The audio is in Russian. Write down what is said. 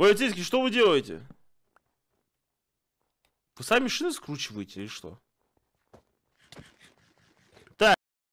Полицейский, что вы делаете? Вы сами шины скручиваете или что?